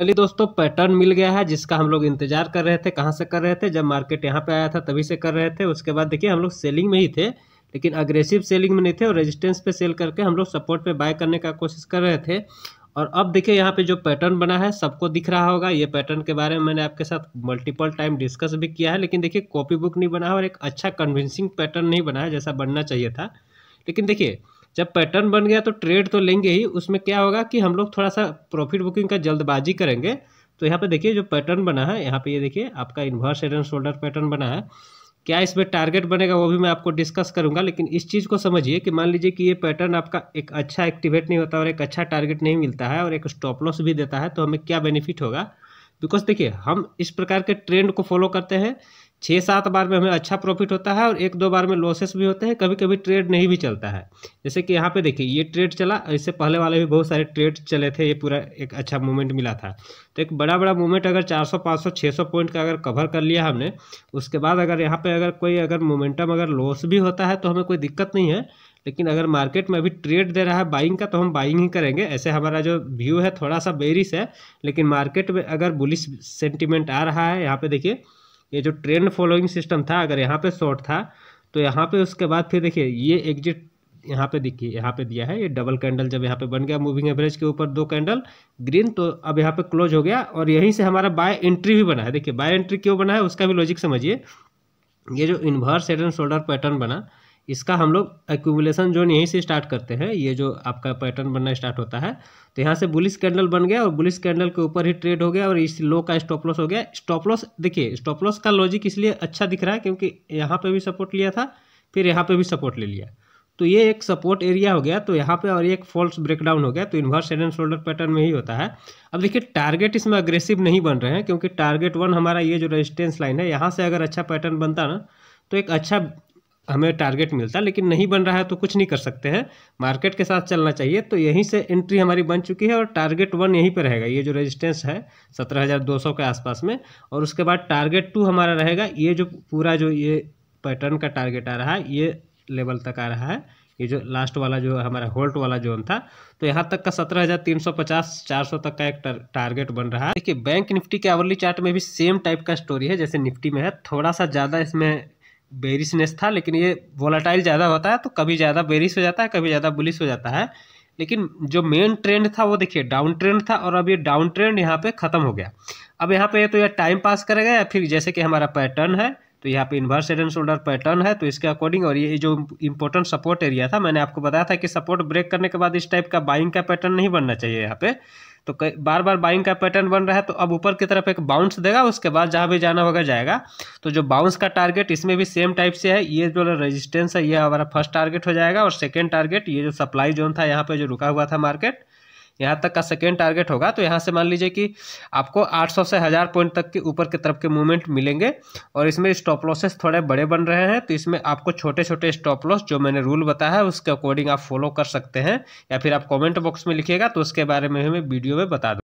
चलिए दोस्तों पैटर्न मिल गया है जिसका हम लोग इंतजार कर रहे थे कहाँ से कर रहे थे जब मार्केट यहाँ पे आया था तभी से कर रहे थे उसके बाद देखिए हम लोग सेलिंग में ही थे लेकिन अग्रेसिव सेलिंग में नहीं थे और रेजिस्टेंस पे सेल करके हम लोग सपोर्ट पे बाय करने का कोशिश कर रहे थे और अब देखिए यहाँ पे जो पैटर्न बना है सबको दिख रहा होगा ये पैटर्न के बारे में मैंने आपके साथ मल्टीपल टाइम डिस्कस भी किया है लेकिन देखिए कॉपी बुक नहीं बना है और एक अच्छा कन्विंसिंग पैटर्न नहीं बना है जैसा बनना चाहिए था लेकिन देखिए जब पैटर्न बन गया तो ट्रेड तो लेंगे ही उसमें क्या होगा कि हम लोग थोड़ा सा प्रॉफिट बुकिंग का जल्दबाजी करेंगे तो यहाँ पे देखिए जो पैटर्न बना है यहाँ पे ये यह देखिए आपका inverse head and shoulder pattern बना है क्या इसमें टारगेट बनेगा वो भी मैं आपको डिस्कस करूँगा लेकिन इस चीज़ को समझिए कि मान लीजिए कि ये पैटर्न आपका एक अच्छा एक्टिवेट नहीं होता और एक अच्छा टारगेट नहीं मिलता है और एक स्टॉप लॉस भी देता है तो हमें क्या बेनिफिट होगा बिकॉज देखिए हम इस प्रकार के ट्रेंड को फॉलो करते हैं छः सात बार में हमें अच्छा प्रॉफिट होता है और एक दो बार में लॉसेस भी होते हैं कभी कभी ट्रेड नहीं भी चलता है जैसे कि यहाँ पे देखिए ये ट्रेड चला इससे पहले वाले भी बहुत सारे ट्रेड चले थे ये पूरा एक अच्छा मूवमेंट मिला था तो एक बड़ा बड़ा मूवमेंट अगर 400 500 600 पॉइंट का अगर कवर कर लिया हमने उसके बाद अगर यहाँ पर अगर कोई अगर मोमेंटम अगर लॉस भी होता है तो हमें कोई दिक्कत नहीं है लेकिन अगर मार्केट में अभी ट्रेड दे रहा है बाइंग का तो हम बाइंग ही करेंगे ऐसे हमारा जो व्यू है थोड़ा सा बेरिस है लेकिन मार्केट में अगर बुलिस सेंटिमेंट आ रहा है यहाँ पर देखिए ये जो ट्रेंड फॉलोइंग सिस्टम था अगर यहाँ पे शॉर्ट था तो यहाँ पे उसके बाद फिर देखिए ये एग्जिट यहाँ पे देखिए यहाँ पे दिया है ये डबल कैंडल जब यहाँ पे बन गया मूविंग एवरेज के ऊपर दो कैंडल ग्रीन तो अब यहाँ पे क्लोज हो गया और यहीं से हमारा बाय एंट्री भी बना है देखिए बाय एंट्री क्यों बना है उसका भी लॉजिक समझिए ये जो inverse head and shoulder pattern बना इसका हम लोग एक्यूमुलेशन जोन यहीं से स्टार्ट करते हैं ये जो आपका पैटर्न बनना स्टार्ट होता है तो यहाँ से बुलिस कैंडल बन गया और बुलिस कैंडल के ऊपर ही ट्रेड हो गया और इस लो का स्टॉप लॉस हो गया स्टॉप लॉस देखिए स्टॉप लॉस का लॉजिक इसलिए अच्छा दिख रहा है क्योंकि यहाँ पर भी सपोर्ट लिया था फिर यहाँ पर भी सपोर्ट ले लिया तो ये एक सपोर्ट एरिया हो गया तो यहाँ पे और एक फॉल्स ब्रेकडाउन हो गया तो inverse head and shoulder pattern में ही होता है अब देखिए टारगेट इसमें अग्रेसिव नहीं बन रहे हैं क्योंकि टारगेट वन हमारा ये जो रेजिस्टेंस लाइन है यहाँ से अगर अच्छा पैटर्न बनता ना तो एक अच्छा हमें टारगेट मिलता लेकिन नहीं बन रहा है तो कुछ नहीं कर सकते हैं मार्केट के साथ चलना चाहिए तो यहीं से एंट्री हमारी बन चुकी है और टारगेट वन यहीं पर रहेगा ये जो रेजिस्टेंस है 17,200 के आसपास में और उसके बाद टारगेट टू हमारा रहेगा ये जो पूरा जो ये पैटर्न का टारगेट आ रहा है ये लेवल तक आ रहा है ये जो लास्ट वाला जो हमारा होल्ट वाला जोन था तो यहाँ तक का सत्रह हज़ार तीन सौ पचास चार सौ तक का एक टारगेट बन रहा है देखिए बैंक निफ्टी के आवरली चार्ट में भी सेम टाइप का स्टोरी है जैसे निफ्टी में है थोड़ा सा ज़्यादा इसमें बेरिसनेस था लेकिन ये वोलाटाइल ज़्यादा होता है तो कभी ज़्यादा बेरिस हो जाता है कभी ज़्यादा बुलिस हो जाता है लेकिन जो मेन ट्रेंड था वो देखिए डाउन ट्रेंड था और अब ये डाउन ट्रेंड यहाँ पे ख़त्म हो गया अब यहाँ पे तो यह टाइम पास करेगा या फिर जैसे कि हमारा पैटर्न है तो यहाँ पे inverse head and shoulder pattern है तो इसके अकॉर्डिंग और ये जो इंपॉर्टेंट सपोर्ट एरिया था मैंने आपको बताया था कि सपोर्ट ब्रेक करने के बाद इस टाइप का बाइंग का पैटर्न नहीं बनना चाहिए यहाँ पे तो बार बार बाइंग का पैटर्न बन रहा है तो अब ऊपर की तरफ एक बाउंस देगा उसके बाद जहाँ भी जाना होगा जाएगा तो जो बाउंस का टारगेट इसमें भी सेम टाइप से है ये जो रेजिस्टेंस है ये हमारा फर्स्ट टारगेट हो जाएगा और सेकेंड टारगेट ये जो सप्लाई जोन था यहाँ पर जो रुका हुआ था मार्केट यहाँ तक का सेकेंड टारगेट होगा तो यहाँ से मान लीजिए कि आपको 800 से हज़ार पॉइंट तक के ऊपर की तरफ के मूवमेंट मिलेंगे और इसमें स्टॉप लॉसेस थोड़े बड़े बन रहे हैं तो इसमें आपको छोटे छोटे स्टॉप लॉस जो मैंने रूल बताया है उसके अकॉर्डिंग आप फॉलो कर सकते हैं या फिर आप कॉमेंट बॉक्स में लिखिएगा तो उसके बारे में हमें वीडियो में बता दूँ